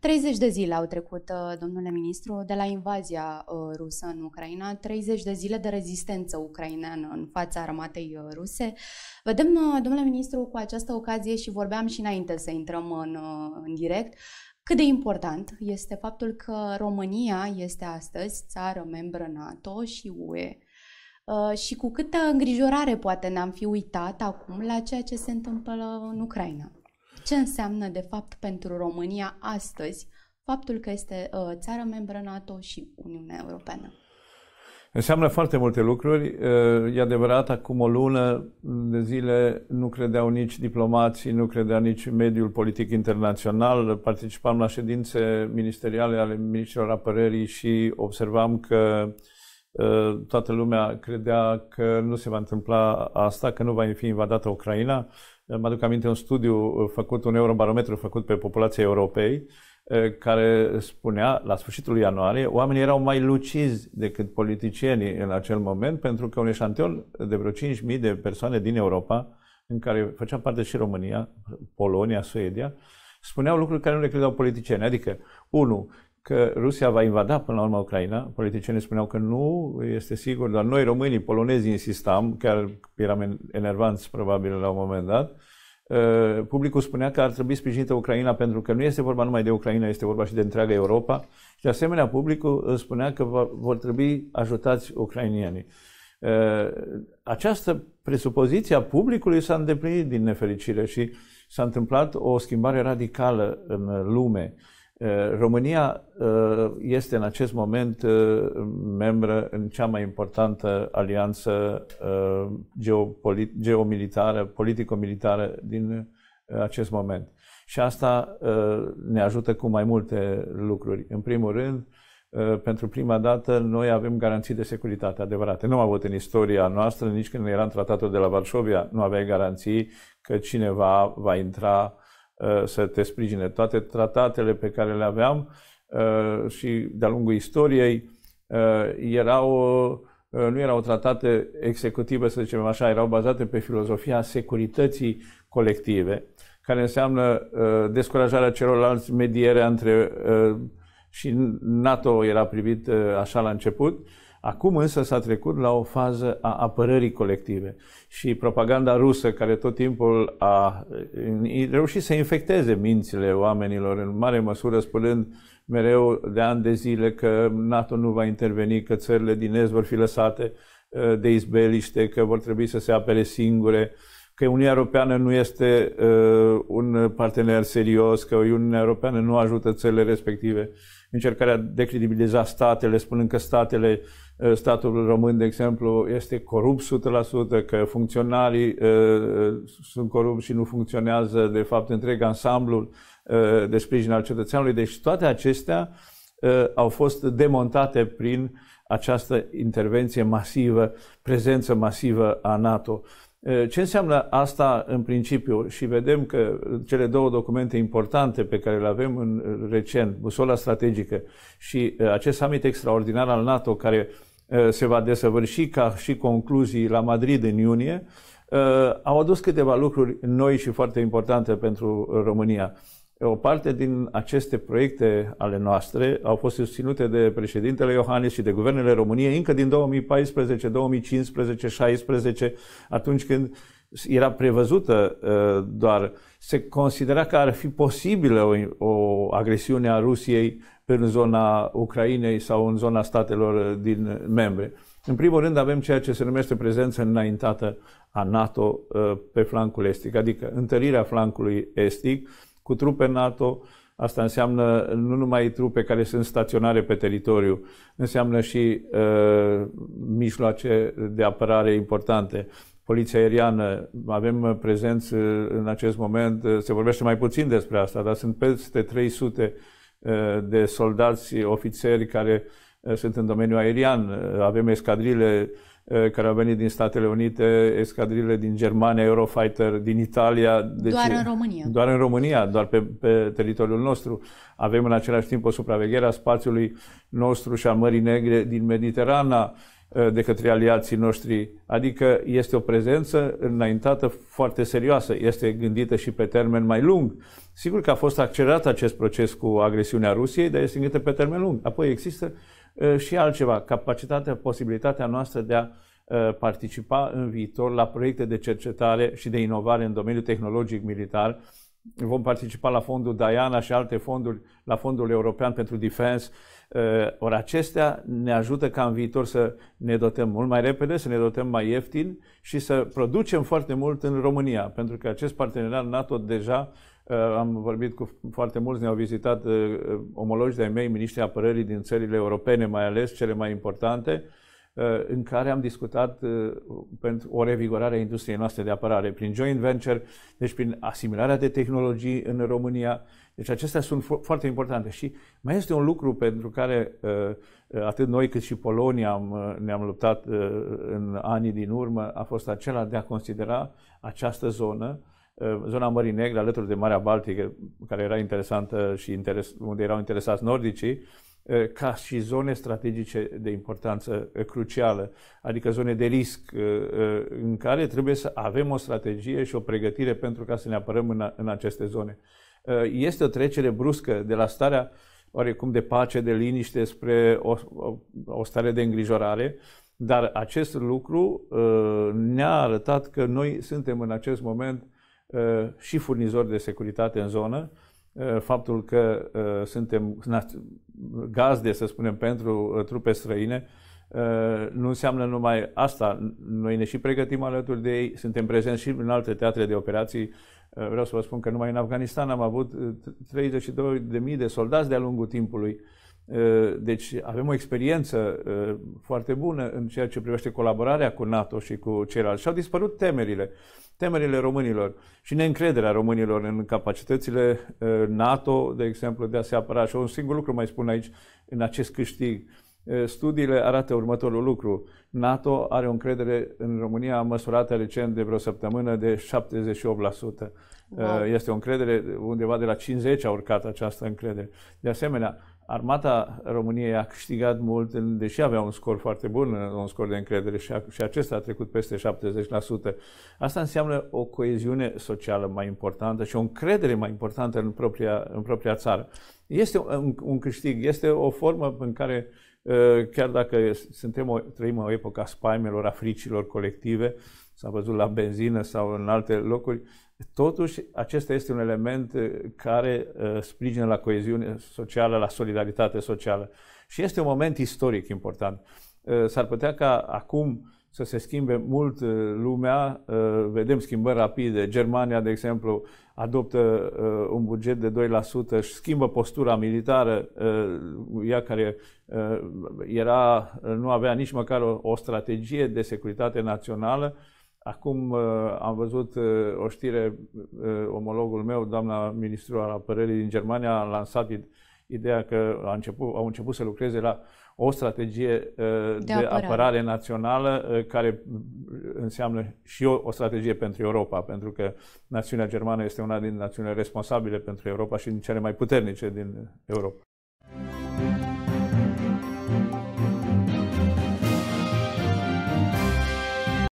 30 de zile au trecut, uh, domnule ministru, de la invazia uh, rusă în Ucraina, 30 de zile de rezistență ucraineană în fața armatei uh, ruse. Vedem, domnule ministru, cu această ocazie și vorbeam și înainte să intrăm în, în direct, cât de important este faptul că România este astăzi țară membră NATO și UE și cu câtă îngrijorare poate ne-am fi uitat acum la ceea ce se întâmplă în Ucraina ce înseamnă de fapt pentru România astăzi faptul că este uh, țară membră NATO și Uniunea Europeană? Înseamnă foarte multe lucruri. Uh, e adevărat, acum o lună de zile nu credeau nici diplomații, nu credea nici mediul politic internațional. Participam la ședințe ministeriale ale ministrilor apărării și observam că uh, toată lumea credea că nu se va întâmpla asta, că nu va fi invadată Ucraina. Mă aduc aminte un studiu uh, făcut, un eurobarometru făcut pe populația Europei, uh, care spunea, la sfârșitul ianuarie, oamenii erau mai lucizi decât politicienii în acel moment, pentru că un eșantion de vreo 5.000 de persoane din Europa, în care făcea parte și România, Polonia, Suedia, spuneau lucruri care nu le credeau politicieni. Adică, unu, că Rusia va invada până la urmă Ucraina. Politicienii spuneau că nu, este sigur, dar noi românii, polonezii insistam, chiar eram enervanți probabil la un moment dat. Uh, publicul spunea că ar trebui sprijinită Ucraina pentru că nu este vorba numai de Ucraina, este vorba și de întreaga Europa. Și de asemenea, publicul uh, spunea că vor trebui ajutați ucrainienii. Uh, această presupoziție a publicului s-a îndeplinit din nefericire și s-a întâmplat o schimbare radicală în lume. Eh, România eh, este în acest moment eh, membră în cea mai importantă alianță geomilitară, politico-militară din acest moment. Și asta ne ajută cu mai multe lucruri. În primul rând, pentru prima dată noi avem garanții de securitate adevărate. Nu am avut în istoria noastră, nici când era în tratatul de la Varșovia, nu aveai garanții că cineva va intra Uh, să te sprijine. Toate tratatele pe care le aveam uh, și de-a lungul istoriei uh, erau, nu erau tratate executive, să zicem așa, erau bazate pe filozofia securității colective, care înseamnă descurajarea celorlalți, medierea între și NATO era privit așa la început, Acum însă s-a trecut la o fază a apărării colective și propaganda rusă, care tot timpul a reușit să infecteze mințile oamenilor, în mare măsură spunând mereu de ani de zile că NATO nu va interveni, că țările din Est vor fi lăsate ă, de izbeliște, că vor trebui să se apere singure, că Uniunea Europeană nu este ă, un partener serios, că Uniunea Europeană nu ajută țările respective, încercarea de credibiliza statele, spunând că statele Eh, statul român, de exemplu, este corupt 100%, că funcționarii eh, eh, sunt corupți și nu funcționează, de fapt, întreg ansamblul de sprijin al cetățeanului. Deci toate acestea au fost demontate prin această intervenție masivă, prezență masivă a NATO. Ce înseamnă asta în principiu? Și vedem că cele două documente importante pe care le avem în recent, busola strategică și acest summit extraordinar al NATO care uh, Eh, se va desăvârși ca și concluzii la Madrid în iunie, eh, au adus câteva lucruri noi și foarte importante pentru România. O parte din aceste proiecte ale noastre au fost susținute de președintele Iohannis și de guvernele României încă din 2014, 2015, 2016, atunci când era prevăzută eh, doar, se considera că ar fi posibilă o, o agresiunea Rusiei în zona Ucrainei sau în zona statelor uh, din uh, membre. În primul rând avem ceea ce se numește prezență înaintată a NATO uh, pe flancul estic, adică întărirea flancului estic cu trupe NATO, Asta înseamnă nu numai trupe care sunt staționare pe teritoriu, înseamnă și uh, mijloace de apărare importante poliția aeriană, avem uh, prezenți uh, în acest moment, uh, se vorbește mai puțin despre asta, dar sunt peste 300 de soldați, ofițeri care sunt în domeniul aerian. Avem escadrile care au venit din Statele Unite, escadrile din Germania, Eurofighter, din Italia. Deci doar în România. Doar în România, doar pe, pe teritoriul nostru. Avem în același timp o supraveghere a spațiului nostru și a Mării Negre din Mediterana Eh, de către aliații noștri. Adică este o prezență înaintată foarte serioasă, este gândită și pe termen mai lung. Sigur că a fost accelerat acest proces cu agresiunea Rusiei, dar este gândită pe termen lung. Apoi există eh, și altceva, capacitatea, posibilitatea noastră de a eh, participa în viitor la proiecte de cercetare și de inovare în domeniul tehnologic militar, vom participa la fondul Diana și alte fonduri, la fondul european pentru defense. Eh, ori acestea ne ajută ca în viitor să ne dotăm mult mai repede, să ne dotăm mai ieftin și să producem foarte mult în România, pentru că acest parteneriat NATO deja eh, am vorbit cu foarte mulți, ne-au vizitat eh, omologi de-ai mei, miniștrii apărării din țările europene, mai ales cele mai importante, Uh, în care am discutat uh, pentru o revigorare a industriei noastre de apărare prin joint venture, deci prin asimilarea de tehnologii în România. Deci acestea sunt foarte importante și mai este un lucru pentru care uh, atât noi cât și Polonia am, ne-am luptat în anii din urmă, a fost acela de a considera această zonă zona Mării Negre, alături de Marea Baltică, care era interesantă și interes, unde erau interesați nordicii, ca și zone strategice de importanță crucială, adică zone de risc în care trebuie să avem o strategie și o pregătire pentru ca să ne apărăm în, aceste zone. Este o trecere bruscă de la starea oarecum de pace, de liniște spre o, o, o stare de îngrijorare, dar acest lucru ne-a arătat că noi suntem în acest moment și furnizori de securitate în zonă, Uh, faptul că uh, suntem gazde, să spunem, pentru uh, trupe străine, nu înseamnă numai asta. Noi ne și pregătim alături de ei, suntem prezenți și în alte teatre de operații. Vreau să vă spun că numai în Afganistan am avut 32.000 de soldați de-a lungul timpului. Deci avem o experiență foarte bună în ceea ce privește colaborarea cu NATO și cu ceilalți. Și au dispărut temerile temerile românilor și neîncrederea românilor în capacitățile eh, NATO, de exemplu, de a se apăra. Și un singur lucru mai spun aici, în acest câștig. Eh, studiile arată următorul lucru. NATO are o încredere în România măsurată recent de vreo săptămână de 78%. Wow. Eh, este o încredere undeva de la 50 a urcat această încredere. De asemenea, Armata României a câștigat mult, deși avea un scor foarte bun, un scor de încredere și, a, și acesta a trecut peste 70%. Asta înseamnă o coeziune socială mai importantă și o încredere mai importantă în propria, în propria țară. Este un, un câștig, este o formă în care, ă, chiar dacă suntem o, trăim o epoca spaimelor, a fricilor colective, s-a văzut la benzină sau în alte locuri, Totuși, acesta este un element eh, care eh, sprijină la coeziune socială, la solidaritate socială. Și este un moment istoric important. Eh, s-ar putea ca acum să se schimbe mult lumea, vedem schimbări rapide. Germania, de exemplu, adoptă un buget de 2% și schimbă postura militară, ea care era, nu avea nici măcar o, o strategie de securitate națională, Acum uh, am văzut uh, o știre, uh, omologul meu, doamna ministru al apărării din Germania, a lansat ideea că a început, au început să lucreze la o strategie de, de apărare. apărare națională care înseamnă și o, o strategie pentru Europa, pentru că națiunea germană este una din națiunile responsabile pentru Europa și din cele mai puternice din Europa.